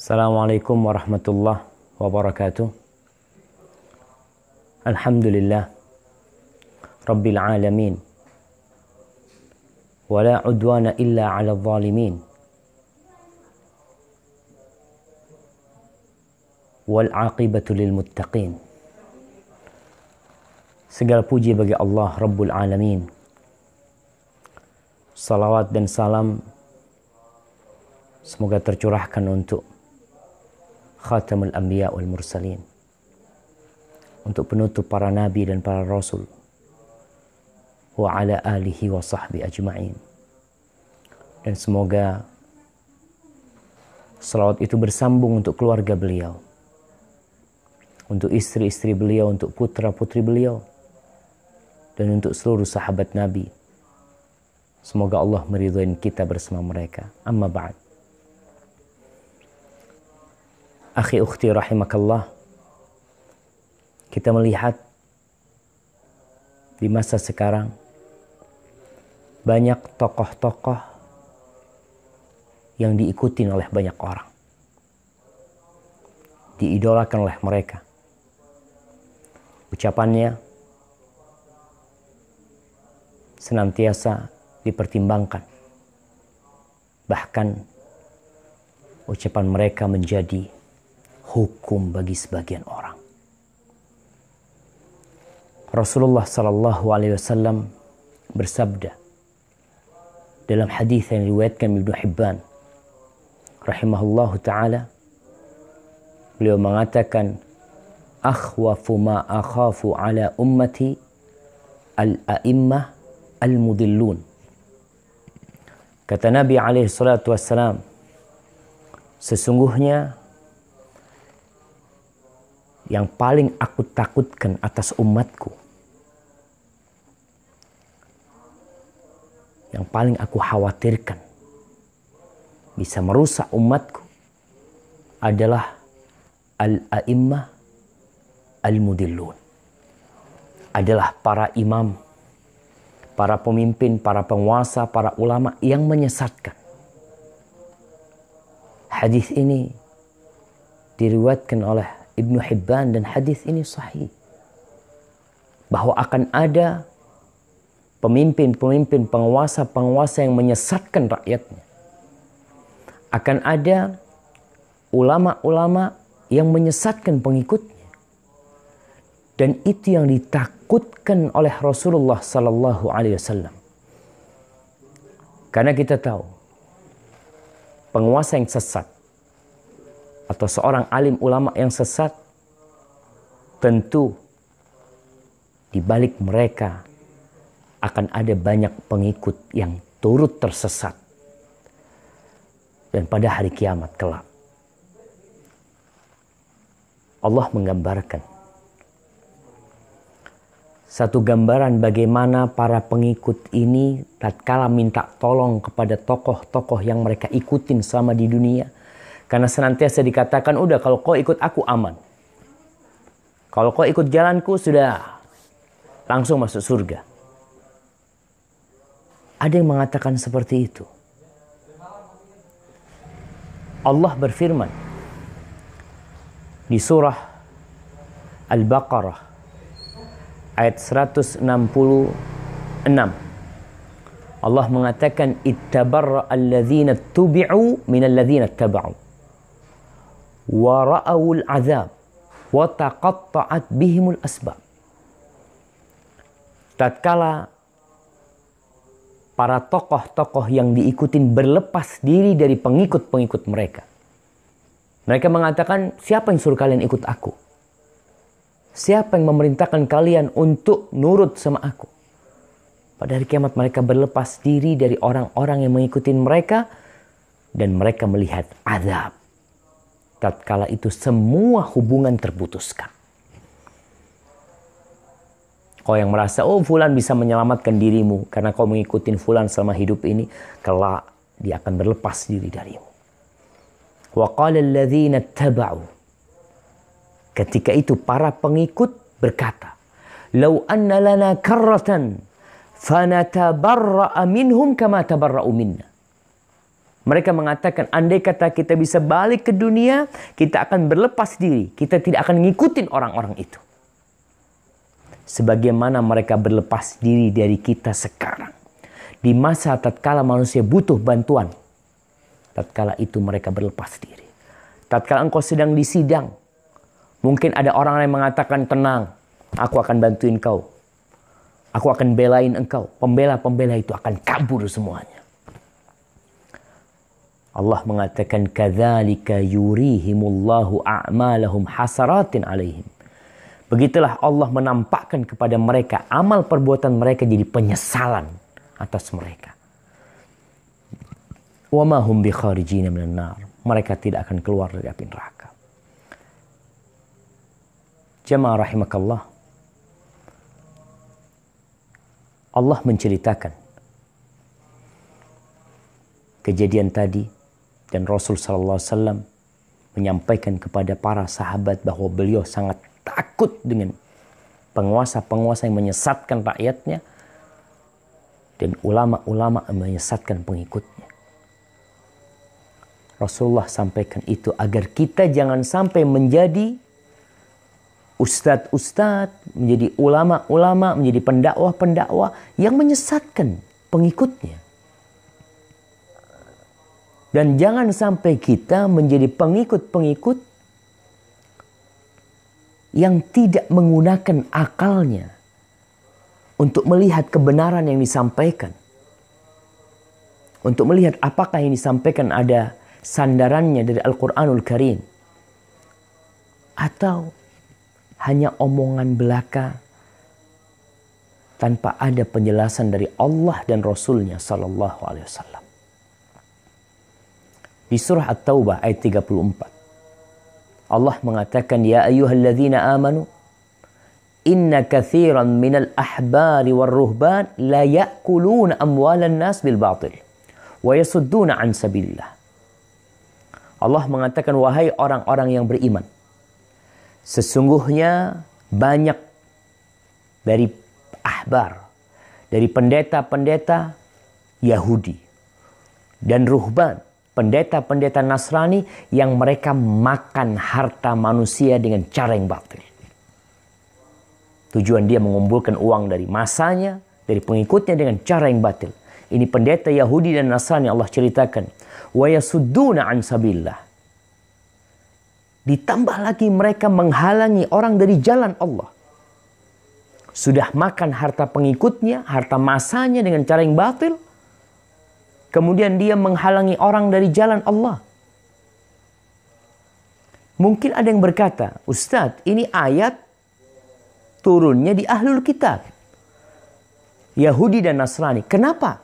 Assalamualaikum warahmatullahi wabarakatuh. Alhamdulillah. Rabbil alamin. ولا عدوان إلا على الظالمين والعاقبة للمتقين Segala puji bagi Allah Rabbul Alamin. Salawat dan salam semoga tercurahkan untuk khatamul anbiya wal mursalin untuk penutup para nabi dan para rasul wa ala alihi wa sahbi ajma'in dan semoga salawat itu bersambung untuk keluarga beliau untuk istri-istri beliau untuk putra-putri beliau dan untuk seluruh sahabat nabi semoga Allah meridhoin kita bersama mereka amma ba'd akhi ukhti rahimakallah kita melihat di masa sekarang banyak tokoh-tokoh yang diikuti oleh banyak orang diidolakan oleh mereka ucapannya senantiasa dipertimbangkan bahkan ucapan mereka menjadi hukum bagi sebagian orang. Rasulullah Shallallahu Alaihi Wasallam bersabda dalam hadis yang diriwayatkan Ibnu Hibban rahimahullahu taala beliau mengatakan akhwafu ma akhafu ala ummati al-a'immah al-mudillun kata Nabi alaihi salatu wassalam sesungguhnya yang paling aku takutkan atas umatku. Yang paling aku khawatirkan bisa merusak umatku adalah al-a'immah al-mudillun. Adalah para imam, para pemimpin, para penguasa, para ulama yang menyesatkan. Hadis ini diriwayatkan oleh Ibnu Hibban dan hadis ini sahih bahwa akan ada pemimpin-pemimpin penguasa-penguasa yang menyesatkan rakyatnya. Akan ada ulama-ulama yang menyesatkan pengikutnya. Dan itu yang ditakutkan oleh Rasulullah sallallahu alaihi wasallam. Karena kita tahu penguasa yang sesat atau seorang alim ulama yang sesat, tentu di balik mereka akan ada banyak pengikut yang turut tersesat. Dan pada hari kiamat kelak, Allah menggambarkan satu gambaran bagaimana para pengikut ini tatkala minta tolong kepada tokoh-tokoh yang mereka ikutin selama di dunia – karena senantiasa dikatakan, udah kalau kau ikut aku aman. Kalau kau ikut jalanku sudah langsung masuk surga. Ada yang mengatakan seperti itu. Allah berfirman di surah Al-Baqarah ayat 166. Allah mengatakan ittabarra alladzina tubi'u min alladzina tabau azab bihimul asbab tatkala para tokoh-tokoh yang diikutin berlepas diri dari pengikut-pengikut mereka mereka mengatakan siapa yang suruh kalian ikut aku siapa yang memerintahkan kalian untuk nurut sama aku pada hari kiamat mereka berlepas diri dari orang-orang yang mengikuti mereka dan mereka melihat azab tatkala itu semua hubungan terputuskan. Kau yang merasa, oh Fulan bisa menyelamatkan dirimu karena kau mengikuti Fulan selama hidup ini, kelak dia akan berlepas diri darimu. Wa Ketika itu para pengikut berkata, "Lau anna lana karratan fanatabarra'a minhum kama tabarra'u minna." Mereka mengatakan, andai kata kita bisa balik ke dunia, kita akan berlepas diri. Kita tidak akan ngikutin orang-orang itu. Sebagaimana mereka berlepas diri dari kita sekarang. Di masa tatkala manusia butuh bantuan, tatkala itu mereka berlepas diri. Tatkala engkau sedang di sidang, mungkin ada orang yang mengatakan tenang, aku akan bantuin kau. Aku akan belain engkau. Pembela-pembela itu akan kabur semuanya. Allah mengatakan kadzalika yurihimullahu a'malahum hasaratin alaihim. Begitulah Allah menampakkan kepada mereka amal perbuatan mereka jadi penyesalan atas mereka. Wa ma hum minan nar. Mereka tidak akan keluar dari api neraka. Jemaah rahimakallah. Allah menceritakan kejadian tadi dan Rasul Sallallahu Alaihi Wasallam menyampaikan kepada para sahabat bahwa beliau sangat takut dengan penguasa-penguasa yang menyesatkan rakyatnya dan ulama-ulama yang menyesatkan pengikutnya. Rasulullah sampaikan itu agar kita jangan sampai menjadi ustadz-ustadz, menjadi ulama-ulama, menjadi pendakwah-pendakwah yang menyesatkan pengikutnya. Dan jangan sampai kita menjadi pengikut-pengikut yang tidak menggunakan akalnya untuk melihat kebenaran yang disampaikan. Untuk melihat apakah yang disampaikan ada sandarannya dari Al-Quranul Karim. Atau hanya omongan belaka tanpa ada penjelasan dari Allah dan Rasulnya Sallallahu Alaihi Wasallam. Di surah At-Taubah ayat 34. Allah mengatakan, Ya ayuhalladzina amanu, Inna kathiran minal ahbari wal ruhban la ya'kuluna amwalan nas bil batil. Wa yasudduna an sabillah. Allah mengatakan, Wahai orang-orang yang beriman, Sesungguhnya banyak dari ahbar, dari pendeta-pendeta Yahudi dan ruhban pendeta-pendeta Nasrani yang mereka makan harta manusia dengan cara yang batil. Tujuan dia mengumpulkan uang dari masanya, dari pengikutnya dengan cara yang batil. Ini pendeta Yahudi dan Nasrani Allah ceritakan. Wa yasudduna an sabillah. Ditambah lagi mereka menghalangi orang dari jalan Allah. Sudah makan harta pengikutnya, harta masanya dengan cara yang batil Kemudian dia menghalangi orang dari jalan Allah. Mungkin ada yang berkata, Ustadz ini ayat turunnya di ahlul kitab. Yahudi dan Nasrani. Kenapa?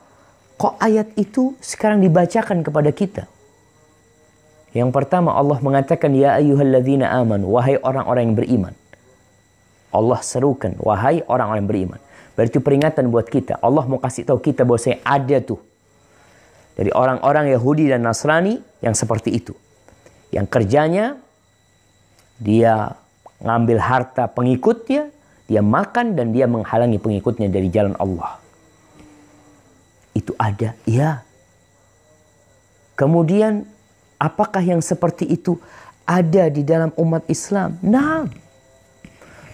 Kok ayat itu sekarang dibacakan kepada kita? Yang pertama Allah mengatakan ya ayuhalladzina aman, wahai orang-orang yang beriman. Allah serukan wahai orang-orang yang beriman. Berarti peringatan buat kita. Allah mau kasih tahu kita bahwa saya ada tuh dari orang-orang Yahudi dan Nasrani yang seperti itu. Yang kerjanya dia ngambil harta pengikutnya, dia makan dan dia menghalangi pengikutnya dari jalan Allah. Itu ada, ya. Kemudian apakah yang seperti itu ada di dalam umat Islam? Nah,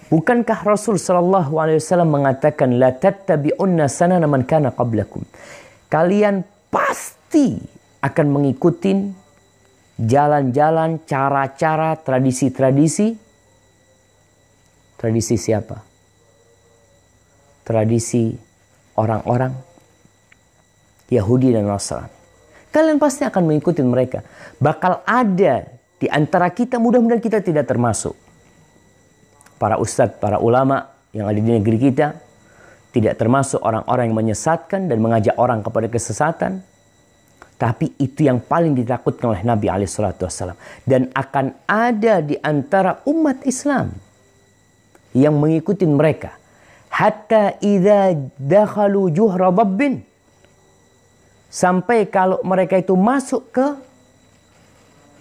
Bukankah Rasul Shallallahu Alaihi Wasallam mengatakan la tattabi'unna sanana man kana qablakum. Kalian pasti pasti akan mengikuti jalan-jalan, cara-cara, tradisi-tradisi. Tradisi siapa? Tradisi orang-orang Yahudi dan Nasrani. Kalian pasti akan mengikuti mereka. Bakal ada di antara kita, mudah-mudahan kita tidak termasuk. Para ustadz, para ulama yang ada di negeri kita, tidak termasuk orang-orang yang menyesatkan dan mengajak orang kepada kesesatan, tapi itu yang paling ditakutkan oleh Nabi SAW. Dan akan ada di antara umat Islam yang mengikuti mereka. Hatta idha dakhalu juhra babbin. Sampai kalau mereka itu masuk ke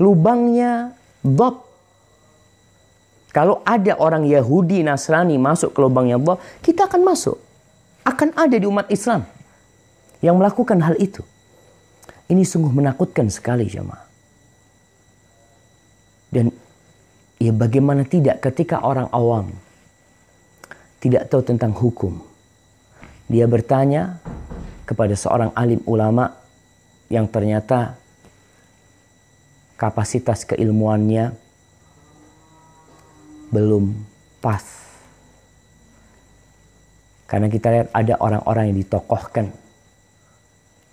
lubangnya bab. Kalau ada orang Yahudi, Nasrani masuk ke lubangnya bab, kita akan masuk. Akan ada di umat Islam yang melakukan hal itu. Ini sungguh menakutkan sekali jemaah. Dan ya bagaimana tidak ketika orang awam tidak tahu tentang hukum. Dia bertanya kepada seorang alim ulama yang ternyata kapasitas keilmuannya belum pas. Karena kita lihat ada orang-orang yang ditokohkan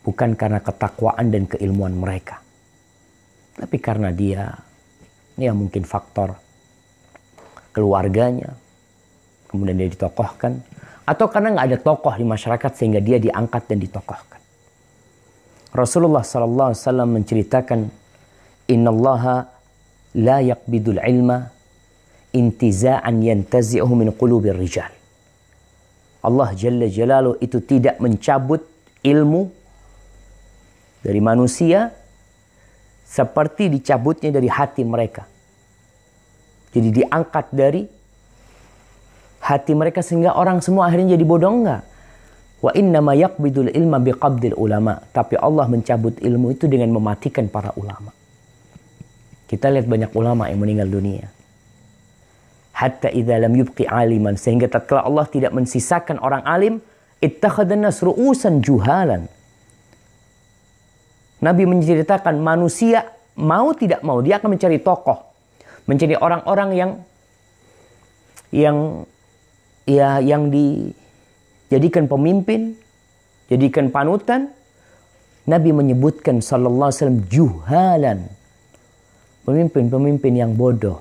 bukan karena ketakwaan dan keilmuan mereka, tapi karena dia, ya mungkin faktor keluarganya, kemudian dia ditokohkan, atau karena nggak ada tokoh di masyarakat sehingga dia diangkat dan ditokohkan. Rasulullah Sallallahu Alaihi menceritakan, Inna Allah la yakbidul ilma intiza'an yantazi'uhu min qulubir rijal. Allah Jalla Jalalu itu tidak mencabut ilmu dari manusia seperti dicabutnya dari hati mereka. Jadi diangkat dari hati mereka sehingga orang semua akhirnya jadi bodoh enggak? Wa innama yaqbidul ilma biqabdil ulama. Tapi Allah mencabut ilmu itu dengan mematikan para ulama. Kita lihat banyak ulama yang meninggal dunia. Hatta idza lam yubqi aliman. Sehingga tatkala Allah tidak mensisakan orang alim. ittakhadannas ru'usan juhalan Nabi menceritakan manusia mau tidak mau dia akan mencari tokoh, mencari orang-orang yang yang ya yang dijadikan pemimpin, jadikan panutan. Nabi menyebutkan sallallahu alaihi wasallam juhalan. Pemimpin-pemimpin yang bodoh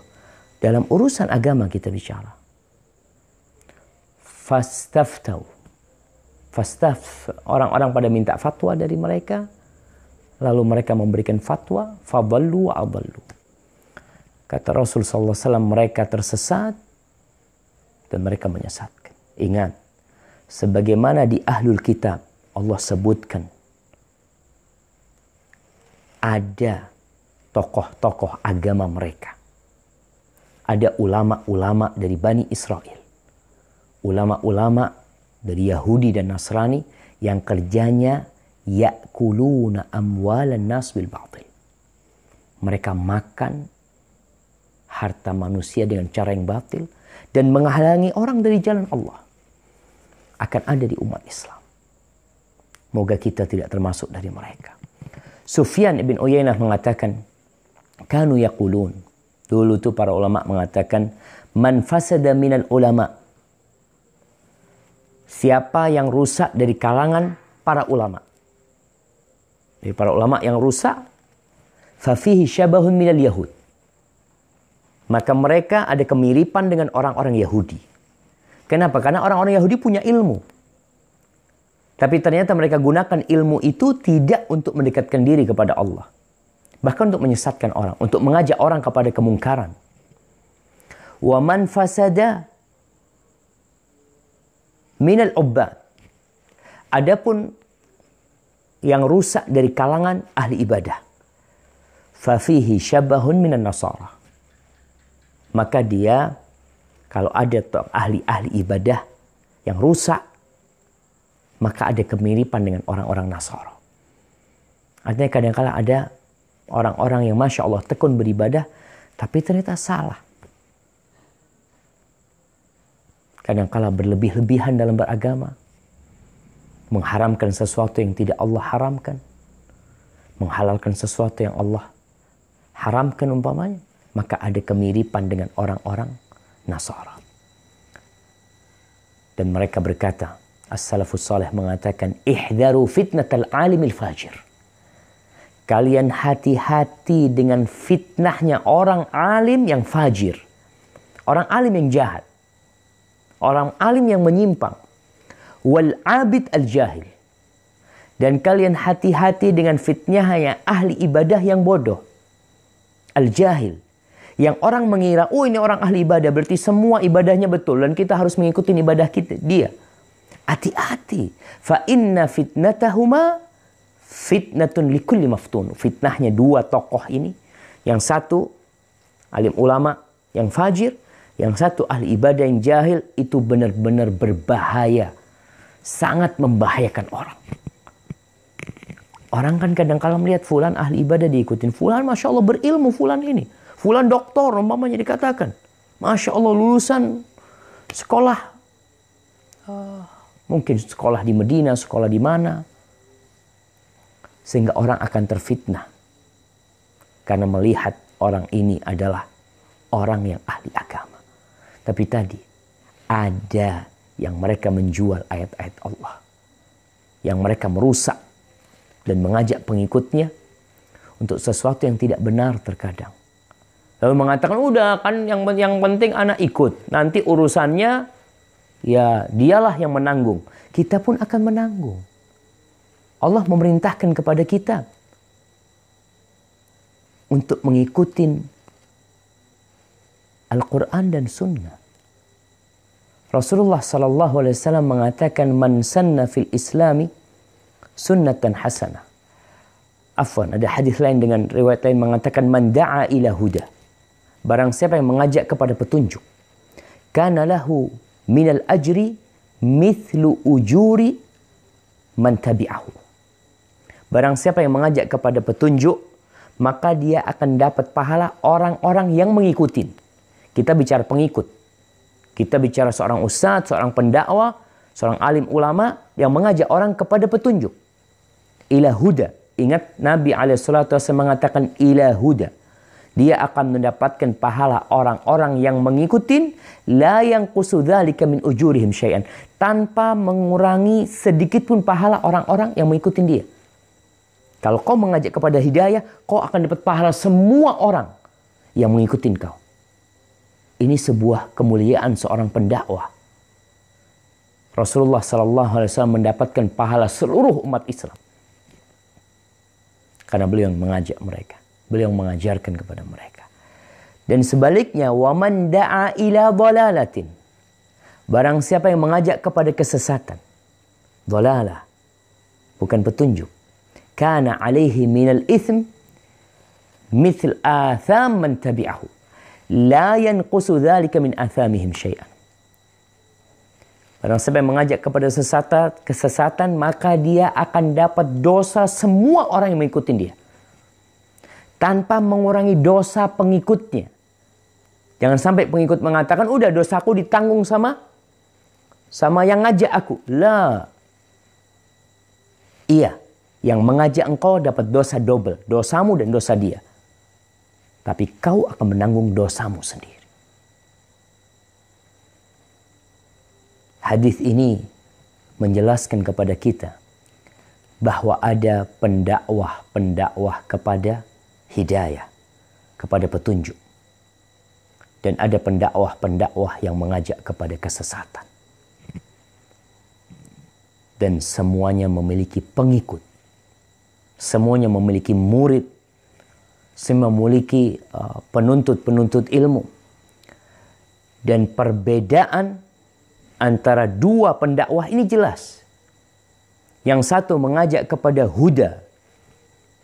dalam urusan agama kita bicara. Fastaftau. Fastaf orang-orang pada minta fatwa dari mereka Lalu mereka memberikan fatwa, fadallu wa adallu. Kata Rasul SAW, mereka tersesat dan mereka menyesatkan. Ingat, sebagaimana di ahlul kitab Allah sebutkan, ada tokoh-tokoh agama mereka. Ada ulama-ulama dari Bani Israel. Ulama-ulama dari Yahudi dan Nasrani yang kerjanya ya'kuluna amwalan nas bil batil. Mereka makan harta manusia dengan cara yang batil dan menghalangi orang dari jalan Allah akan ada di umat Islam. Moga kita tidak termasuk dari mereka. Sufyan ibn Uyainah mengatakan, kanu yakulun. Dulu tuh para ulama mengatakan, man fasada minal ulama. Siapa yang rusak dari kalangan para ulama dari para ulama yang rusak fafihi syabahun minal yahud maka mereka ada kemiripan dengan orang-orang Yahudi. Kenapa? Karena orang-orang Yahudi punya ilmu. Tapi ternyata mereka gunakan ilmu itu tidak untuk mendekatkan diri kepada Allah. Bahkan untuk menyesatkan orang, untuk mengajak orang kepada kemungkaran. Waman fasada minal obba. Adapun yang rusak dari kalangan ahli ibadah. Fafihi syabahun minan nasara. Maka dia kalau ada ahli-ahli ibadah yang rusak, maka ada kemiripan dengan orang-orang Nasara. Artinya kadang-kala ada orang-orang yang Masya Allah tekun beribadah, tapi ternyata salah. kadang -kadang berlebih-lebihan dalam beragama, mengharamkan sesuatu yang tidak Allah haramkan, menghalalkan sesuatu yang Allah haramkan umpamanya, maka ada kemiripan dengan orang-orang Nasara. Dan mereka berkata, As-salafus salih mengatakan, Ihdaru fitnatal alimil fajir. Kalian hati-hati dengan fitnahnya orang alim yang fajir. Orang alim yang jahat. Orang alim yang menyimpang wal abid al jahil. Dan kalian hati-hati dengan fitnah hanya ahli ibadah yang bodoh. Al jahil. Yang orang mengira, oh ini orang ahli ibadah berarti semua ibadahnya betul dan kita harus mengikuti ibadah kita dia. Hati-hati. Fa inna fitnatahuma fitnatun likulli maftun. Fitnahnya dua tokoh ini. Yang satu alim ulama yang fajir, yang satu ahli ibadah yang jahil itu benar-benar berbahaya sangat membahayakan orang. Orang kan kadang kala melihat fulan ahli ibadah diikutin. Fulan Masya Allah berilmu fulan ini. Fulan doktor umpamanya dikatakan. Masya Allah lulusan sekolah. Mungkin sekolah di Medina, sekolah di mana. Sehingga orang akan terfitnah. Karena melihat orang ini adalah orang yang ahli agama. Tapi tadi ada yang mereka menjual ayat-ayat Allah, yang mereka merusak dan mengajak pengikutnya untuk sesuatu yang tidak benar terkadang. Lalu mengatakan udah kan yang yang penting anak ikut. Nanti urusannya ya dialah yang menanggung. Kita pun akan menanggung. Allah memerintahkan kepada kita untuk mengikuti Al-Quran dan Sunnah. Rasulullah sallallahu Alaihi Wasallam mengatakan man sanna fil islami sunnatan hasanah. Afwan, ada hadis lain dengan riwayat lain mengatakan man da'a ila huda. Barang siapa yang mengajak kepada petunjuk. Kana lahu minal ajri mithlu ujuri man tabi'ahu. Barang siapa yang mengajak kepada petunjuk, maka dia akan dapat pahala orang-orang yang mengikuti. Kita bicara pengikut kita bicara seorang ustadz, seorang pendakwah, seorang alim ulama yang mengajak orang kepada petunjuk. Ila huda. Ingat Nabi SAW mengatakan ila huda. Dia akan mendapatkan pahala orang-orang yang mengikutin la yang kusudhalika min ujurihim syai'an. Tanpa mengurangi sedikit pun pahala orang-orang yang mengikutin dia. Kalau kau mengajak kepada hidayah, kau akan dapat pahala semua orang yang mengikutin kau. Ini sebuah kemuliaan seorang pendakwah. Rasulullah Sallallahu Alaihi Wasallam mendapatkan pahala seluruh umat Islam karena beliau yang mengajak mereka, beliau yang mengajarkan kepada mereka. Dan sebaliknya, waman da'a ila dolalatin. Barang siapa yang mengajak kepada kesesatan, dolalah, bukan petunjuk. Karena alaihi minal ithm mithl atham man tabi'ahu la yanqusu dzalika min athamihim syai'an. Barang siapa mengajak kepada sesatan, kesesatan, maka dia akan dapat dosa semua orang yang mengikuti dia. Tanpa mengurangi dosa pengikutnya. Jangan sampai pengikut mengatakan, udah dosaku ditanggung sama sama yang ngajak aku. Lah. Iya, yang mengajak engkau dapat dosa double. Dosamu dan dosa dia tapi kau akan menanggung dosamu sendiri. Hadis ini menjelaskan kepada kita bahwa ada pendakwah-pendakwah kepada hidayah, kepada petunjuk. Dan ada pendakwah-pendakwah yang mengajak kepada kesesatan. Dan semuanya memiliki pengikut. Semuanya memiliki murid memiliki uh, penuntut-penuntut ilmu. Dan perbedaan antara dua pendakwah ini jelas. Yang satu mengajak kepada huda,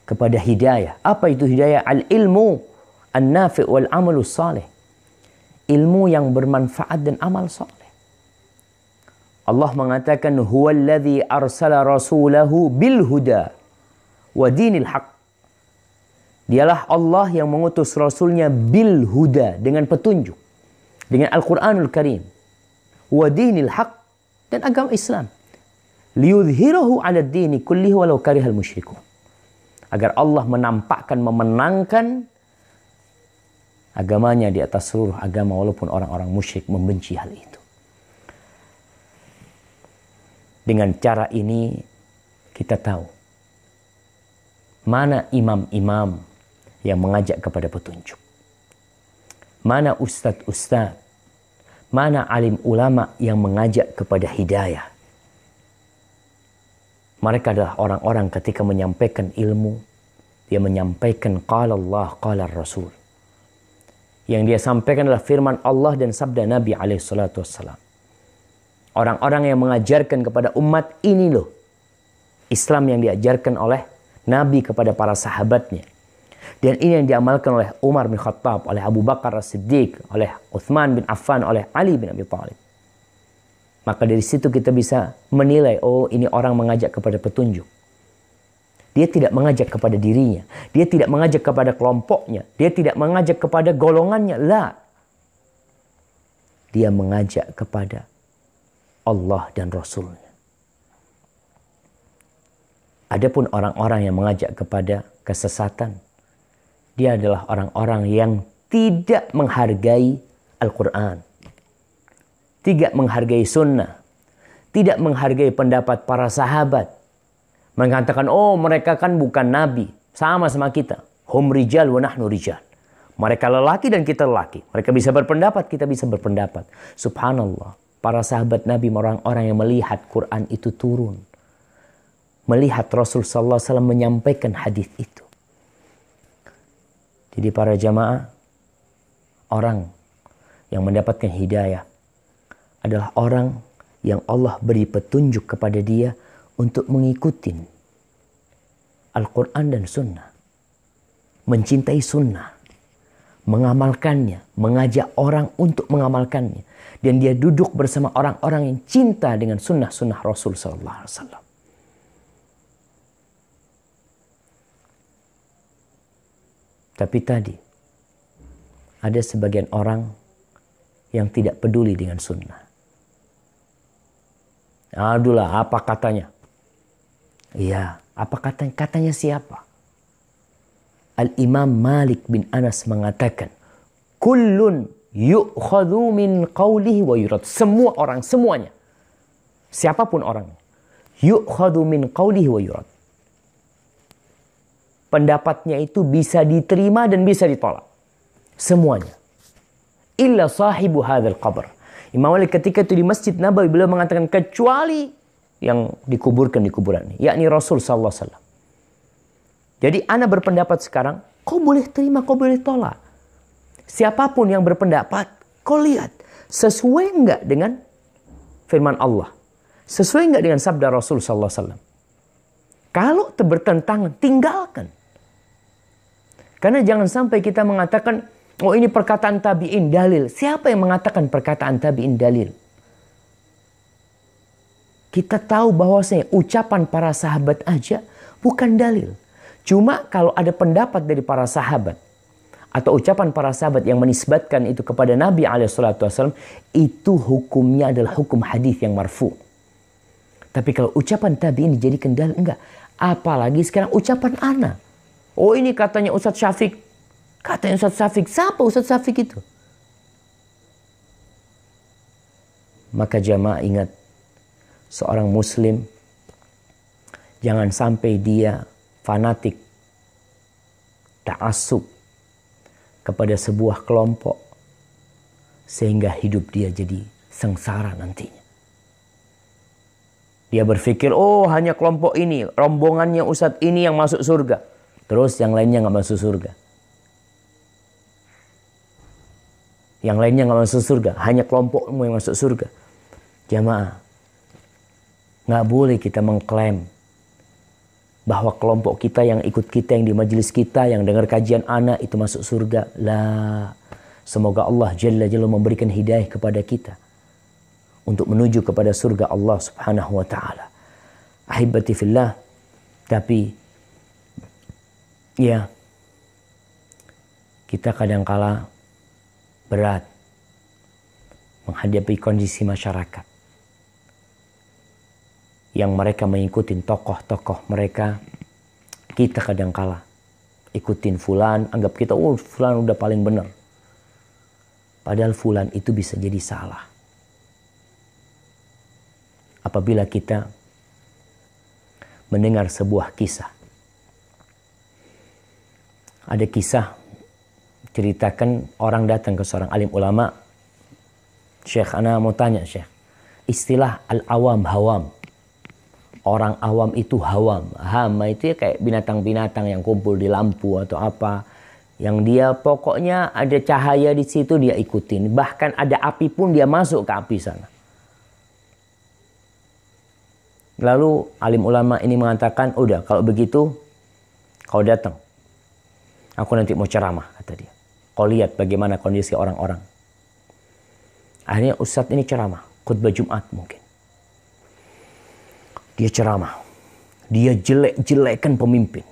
kepada hidayah. Apa itu hidayah? Al-ilmu an-nafi' wal amalu salih. Ilmu yang bermanfaat dan amal saleh. Allah mengatakan huwallazi arsala rasulahu bil huda wa dinil Dialah Allah yang mengutus Rasulnya bil huda dengan petunjuk. Dengan Al-Quranul Karim. Wa dinil haq dan agama Islam. Liudhirahu ala dini kullihi walau karihal musyriku Agar Allah menampakkan, memenangkan agamanya di atas seluruh agama walaupun orang-orang musyrik membenci hal itu. Dengan cara ini kita tahu mana imam-imam yang mengajak kepada petunjuk. Mana ustadz-ustadz, mana alim ulama yang mengajak kepada hidayah. Mereka adalah orang-orang ketika menyampaikan ilmu, dia menyampaikan qala Allah, qala Rasul. Yang dia sampaikan adalah firman Allah dan sabda Nabi alaihissalam wassalam. Orang-orang yang mengajarkan kepada umat ini loh Islam yang diajarkan oleh Nabi kepada para sahabatnya dan ini yang diamalkan oleh Umar bin Khattab, oleh Abu Bakar As-Siddiq, oleh Uthman bin Affan, oleh Ali bin Abi Thalib. Maka dari situ kita bisa menilai, oh ini orang mengajak kepada petunjuk. Dia tidak mengajak kepada dirinya. Dia tidak mengajak kepada kelompoknya. Dia tidak mengajak kepada golongannya. La. Dia mengajak kepada Allah dan Rasulnya. Adapun orang-orang yang mengajak kepada kesesatan, dia adalah orang-orang yang tidak menghargai Al-Quran, tidak menghargai sunnah, tidak menghargai pendapat para sahabat, mengatakan, "Oh, mereka kan bukan nabi, sama sama kita." Hum rijal wa nahnu rijal. Mereka lelaki dan kita lelaki. Mereka bisa berpendapat, kita bisa berpendapat. Subhanallah. Para sahabat Nabi orang-orang yang melihat Quran itu turun. Melihat Rasul sallallahu alaihi wasallam menyampaikan hadis itu. Jadi para jamaah, orang yang mendapatkan hidayah adalah orang yang Allah beri petunjuk kepada dia untuk mengikuti Al-Quran dan Sunnah. Mencintai Sunnah. Mengamalkannya. Mengajak orang untuk mengamalkannya. Dan dia duduk bersama orang-orang yang cinta dengan Sunnah-Sunnah Rasul Sallallahu Alaihi Wasallam. Tapi tadi ada sebagian orang yang tidak peduli dengan sunnah. Aduhlah, apa katanya? Iya, apa katanya? Katanya siapa? Al-Imam Malik bin Anas mengatakan, Kullun yu'khadhu min qawlihi wa yurad. Semua orang, semuanya. Siapapun orangnya. Yu'khadhu min qawlihi wa yurad pendapatnya itu bisa diterima dan bisa ditolak. Semuanya. Illa sahibu hadal qabr. Imam Malik ketika itu di Masjid Nabawi beliau mengatakan kecuali yang dikuburkan di kuburan ini yakni Rasul saw Jadi anak berpendapat sekarang, kau boleh terima, kau boleh tolak. Siapapun yang berpendapat, kau lihat sesuai enggak dengan firman Allah. Sesuai enggak dengan sabda Rasul saw kalau bertentangan, tinggalkan. Karena jangan sampai kita mengatakan, oh ini perkataan tabi'in dalil. Siapa yang mengatakan perkataan tabi'in dalil? Kita tahu bahwasanya ucapan para sahabat aja bukan dalil. Cuma kalau ada pendapat dari para sahabat atau ucapan para sahabat yang menisbatkan itu kepada Nabi Alaihissalam itu hukumnya adalah hukum hadis yang marfu. Tapi kalau ucapan tabi'in dijadikan dalil enggak. Apalagi sekarang ucapan Ana. Oh ini katanya Ustadz Syafiq. Katanya Ustadz Syafiq. Siapa Ustadz Syafiq itu? Maka jamaah ingat. Seorang muslim. Jangan sampai dia fanatik. tak asuk Kepada sebuah kelompok. Sehingga hidup dia jadi sengsara nanti. Dia berpikir, oh hanya kelompok ini, rombongannya Ustadz ini yang masuk surga. Terus yang lainnya nggak masuk surga. Yang lainnya nggak masuk surga, hanya kelompokmu yang masuk surga. Jamaah, nggak boleh kita mengklaim bahwa kelompok kita yang ikut kita yang di majelis kita yang dengar kajian anak itu masuk surga lah semoga Allah jalla jalla memberikan hidayah kepada kita untuk menuju kepada surga Allah Subhanahu wa taala. Ahibati fillah tapi ya kita kadangkala berat menghadapi kondisi masyarakat yang mereka mengikuti tokoh-tokoh mereka kita kadangkala ikutin fulan anggap kita oh fulan udah paling benar padahal fulan itu bisa jadi salah apabila kita mendengar sebuah kisah. Ada kisah ceritakan orang datang ke seorang alim ulama. Syekh, ana mau tanya Syekh. Istilah al-awam hawam. Orang awam itu hawam. Hama itu ya kayak binatang-binatang yang kumpul di lampu atau apa. Yang dia pokoknya ada cahaya di situ dia ikutin. Bahkan ada api pun dia masuk ke api sana. Lalu alim ulama ini mengatakan, udah kalau begitu kau datang. Aku nanti mau ceramah, kata dia. Kau lihat bagaimana kondisi orang-orang. Akhirnya Ustadz ini ceramah, khutbah Jumat mungkin. Dia ceramah. Dia jelek jelekkan pemimpin.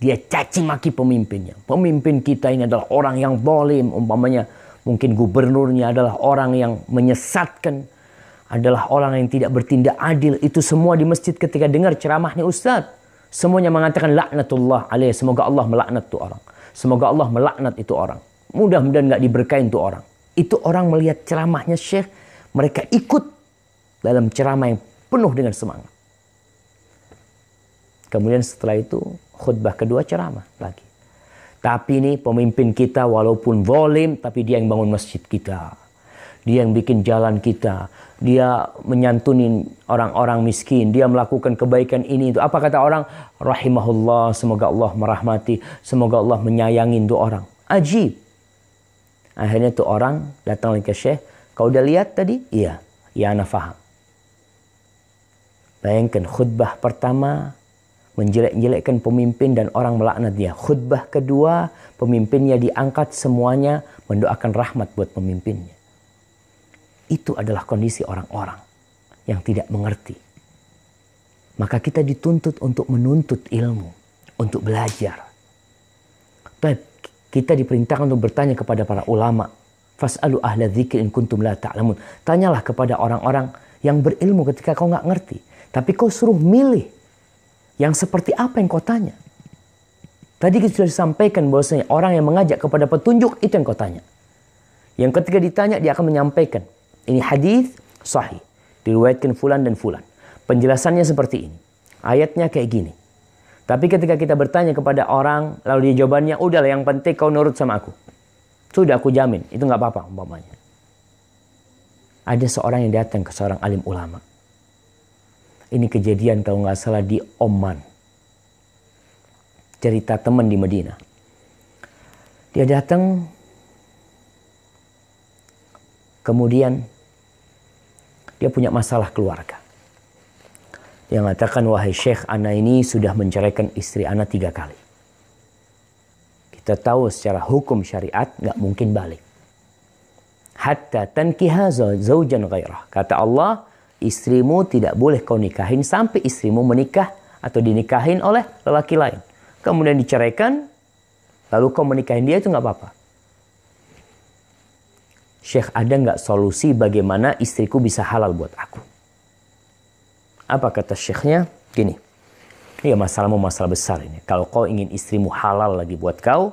Dia caci maki pemimpinnya. Pemimpin kita ini adalah orang yang bolim. Umpamanya mungkin gubernurnya adalah orang yang menyesatkan adalah orang yang tidak bertindak adil. Itu semua di masjid ketika dengar ceramahnya Ustaz. Semuanya mengatakan laknatullah alaih. Semoga Allah melaknat tu orang. Semoga Allah melaknat itu orang. Mudah-mudahan nggak diberkain itu orang. Itu orang melihat ceramahnya Syekh. Mereka ikut dalam ceramah yang penuh dengan semangat. Kemudian setelah itu khutbah kedua ceramah lagi. Tapi ini pemimpin kita walaupun zalim tapi dia yang bangun masjid kita. Dia yang bikin jalan kita dia menyantuni orang-orang miskin, dia melakukan kebaikan ini itu. Apa kata orang? Rahimahullah, semoga Allah merahmati, semoga Allah menyayangi itu orang. Ajib. Akhirnya tuh orang datang lagi ke Syekh, kau udah lihat tadi? Iya, ya ana faham. Bayangkan khutbah pertama menjelek-jelekkan pemimpin dan orang melaknat dia. Khutbah kedua, pemimpinnya diangkat semuanya mendoakan rahmat buat pemimpinnya. Itu adalah kondisi orang-orang yang tidak mengerti. Maka kita dituntut untuk menuntut ilmu, untuk belajar. Kita diperintahkan untuk bertanya kepada para ulama. Fas'alu ahla dzikir in kuntum la ta'lamun. Tanyalah kepada orang-orang yang berilmu ketika kau nggak ngerti. Tapi kau suruh milih yang seperti apa yang kau tanya. Tadi kita sudah sampaikan bahwasanya orang yang mengajak kepada petunjuk itu yang kau tanya. Yang ketika ditanya dia akan menyampaikan. Ini hadis sahih, diriwayatkan fulan dan fulan. Penjelasannya seperti ini. Ayatnya kayak gini. Tapi ketika kita bertanya kepada orang, lalu dia jawabannya, udahlah yang penting kau nurut sama aku. Sudah aku jamin, itu nggak apa-apa umpamanya. Ada seorang yang datang ke seorang alim ulama. Ini kejadian kalau nggak salah di Oman. Cerita teman di Medina. Dia datang, kemudian dia punya masalah keluarga. Dia mengatakan, wahai Syekh, anak ini sudah menceraikan istri anak tiga kali. Kita tahu secara hukum syariat nggak mungkin balik. Hatta tankiha zaujan gairah Kata Allah, istrimu tidak boleh kau nikahin sampai istrimu menikah atau dinikahin oleh lelaki lain. Kemudian diceraikan, lalu kau menikahin dia itu nggak apa-apa. Syekh ada nggak solusi bagaimana istriku bisa halal buat aku? Apa kata Syekhnya? Gini, ya masalahmu masalah besar ini. Kalau kau ingin istrimu halal lagi buat kau,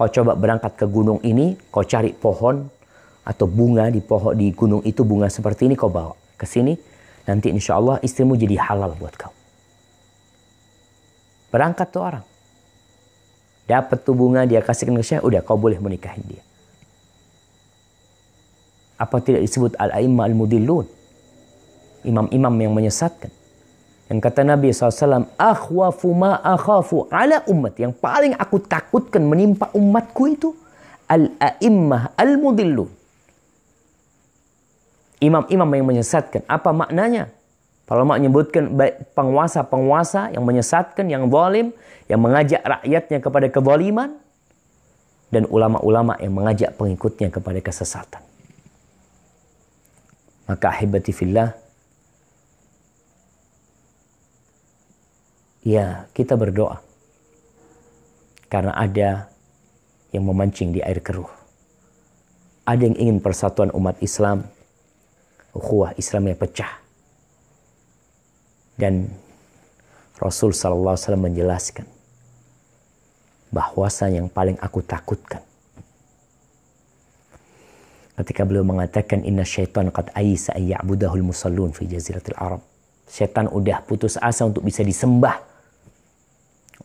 kau coba berangkat ke gunung ini, kau cari pohon atau bunga di pohon di gunung itu bunga seperti ini kau bawa ke sini. Nanti insya Allah istrimu jadi halal buat kau. Berangkat tuh orang. Dapat tuh bunga dia kasihkan ke Syekh, udah kau boleh menikahi dia. Apa tidak disebut al-a'immah al-mudillun? Imam-imam yang menyesatkan. Yang kata Nabi SAW, Akhwafu ma akhafu ala umat. Yang paling aku takutkan menimpa umatku itu, Al-a'immah al-mudillun. Imam-imam yang menyesatkan. Apa maknanya? Para ulama menyebutkan penguasa-penguasa yang menyesatkan, yang zalim, yang mengajak rakyatnya kepada kezaliman dan ulama-ulama yang mengajak pengikutnya kepada kesesatan. Maka ahibati fillah ya kita berdoa. Karena ada yang memancing di air keruh. Ada yang ingin persatuan umat Islam, ukhuwah Islam yang pecah. Dan Rasul wasallam menjelaskan bahwasa yang paling aku takutkan ketika beliau mengatakan inna syaitan qad aisa ya'budahul musallun fi jaziratil Arab. Setan udah putus asa untuk bisa disembah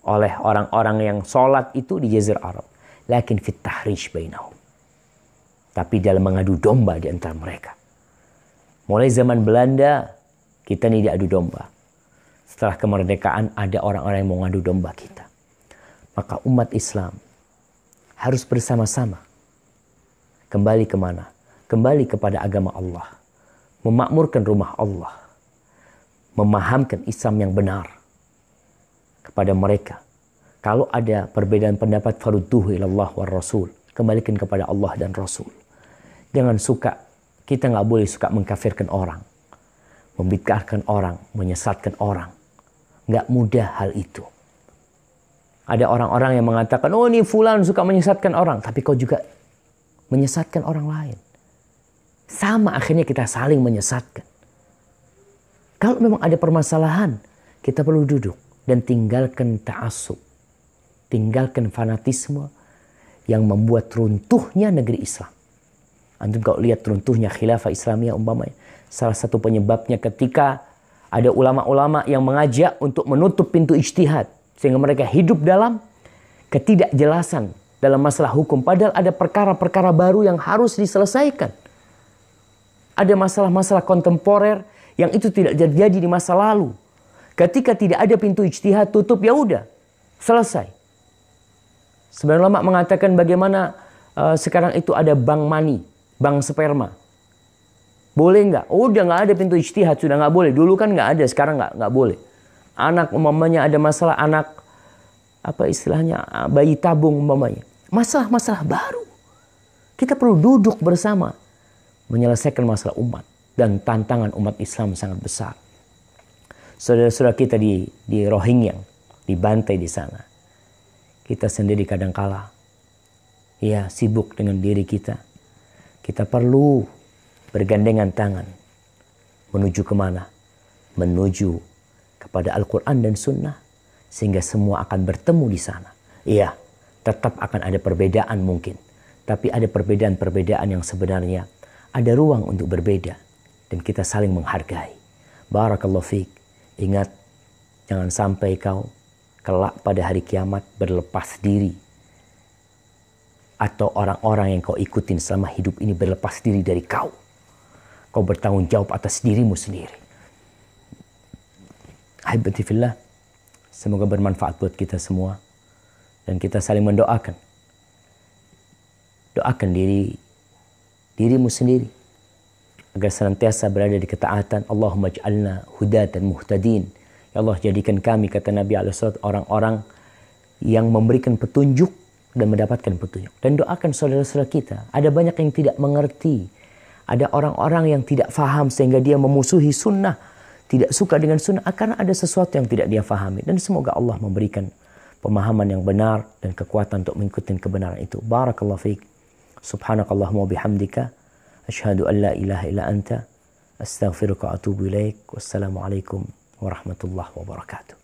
oleh orang-orang yang sholat itu di Jazir Arab. Lakin fit tahrish bainahu Tapi dalam mengadu domba di antara mereka. Mulai zaman Belanda, kita nih diadu domba. Setelah kemerdekaan ada orang-orang yang mau ngadu domba kita. Maka umat Islam harus bersama-sama Kembali kemana? Kembali kepada agama Allah. Memakmurkan rumah Allah. Memahamkan Islam yang benar kepada mereka. Kalau ada perbedaan pendapat farudduhu ilallah wa rasul. Kembalikan kepada Allah dan Rasul. Jangan suka, kita nggak boleh suka mengkafirkan orang. Membidkahkan orang, menyesatkan orang. Nggak mudah hal itu. Ada orang-orang yang mengatakan, oh ini fulan suka menyesatkan orang. Tapi kau juga menyesatkan orang lain. Sama akhirnya kita saling menyesatkan. Kalau memang ada permasalahan, kita perlu duduk dan tinggalkan ta'asub. Tinggalkan fanatisme yang membuat runtuhnya negeri Islam. Antum kalau lihat runtuhnya khilafah Islamiyah umpamanya. Salah satu penyebabnya ketika ada ulama-ulama yang mengajak untuk menutup pintu ijtihad. Sehingga mereka hidup dalam ketidakjelasan dalam masalah hukum. Padahal ada perkara-perkara baru yang harus diselesaikan. Ada masalah-masalah kontemporer yang itu tidak terjadi di masa lalu. Ketika tidak ada pintu ijtihad tutup ya udah selesai. Sebenarnya lama mengatakan bagaimana uh, sekarang itu ada bank money, bank sperma. Boleh nggak? Oh, udah nggak ada pintu ijtihad, sudah nggak boleh. Dulu kan nggak ada, sekarang nggak nggak boleh. Anak umpamanya ada masalah anak apa istilahnya eh, bayi tabung umpamanya masalah-masalah baru. Kita perlu duduk bersama menyelesaikan masalah umat dan tantangan umat Islam sangat besar. Saudara-saudara kita di di Rohingya dibantai di sana. Kita sendiri kadang kalah ya sibuk dengan diri kita. Kita perlu bergandengan tangan menuju kemana? Menuju kepada Al-Quran dan Sunnah sehingga semua akan bertemu di sana. Iya, Tetap akan ada perbedaan mungkin, tapi ada perbedaan-perbedaan yang sebenarnya ada ruang untuk berbeda dan kita saling menghargai. Barakallahu fiik. Ingat jangan sampai kau kelak pada hari kiamat berlepas diri atau orang-orang yang kau ikutin selama hidup ini berlepas diri dari kau. Kau bertanggung jawab atas dirimu sendiri. Hai Semoga bermanfaat buat kita semua dan kita saling mendoakan. Doakan diri dirimu sendiri agar senantiasa berada di ketaatan. Allahumma ij'alna hudatan muhtadin. Ya Allah jadikan kami kata Nabi alaihi orang-orang yang memberikan petunjuk dan mendapatkan petunjuk. Dan doakan saudara-saudara kita. Ada banyak yang tidak mengerti. Ada orang-orang yang tidak faham sehingga dia memusuhi sunnah. Tidak suka dengan sunnah karena ada sesuatu yang tidak dia fahami. Dan semoga Allah memberikan pemahaman yang benar dan kekuatan untuk mengikuti kebenaran itu. Barakallahu fiik. Subhanakallahumma bihamdika asyhadu an la ilaha illa anta astaghfiruka wa atubu ilaik. Wassalamualaikum warahmatullahi wabarakatuh.